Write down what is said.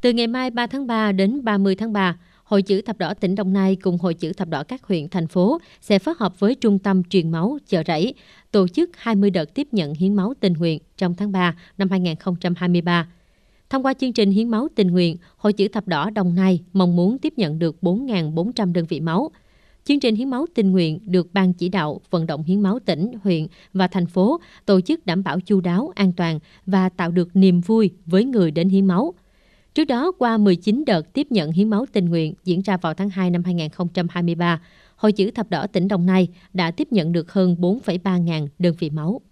Từ ngày mai 3 tháng 3 đến 30 tháng 3, Hội chữ thập đỏ tỉnh Đồng Nai cùng Hội chữ thập đỏ các huyện thành phố sẽ phối hợp với Trung tâm truyền máu chợ rẫy tổ chức 20 đợt tiếp nhận hiến máu tình nguyện trong tháng 3 năm 2023. Thông qua chương trình hiến máu tình nguyện, Hội chữ thập đỏ Đồng Nai mong muốn tiếp nhận được 4.400 đơn vị máu. Chương trình hiến máu tình nguyện được Ban chỉ đạo vận động hiến máu tỉnh, huyện và thành phố tổ chức đảm bảo chu đáo, an toàn và tạo được niềm vui với người đến hiến máu – Trước đó, qua 19 đợt tiếp nhận hiến máu tình nguyện diễn ra vào tháng 2 năm 2023, Hội chữ thập đỏ tỉnh Đồng Nai đã tiếp nhận được hơn 4,3 ngàn đơn vị máu.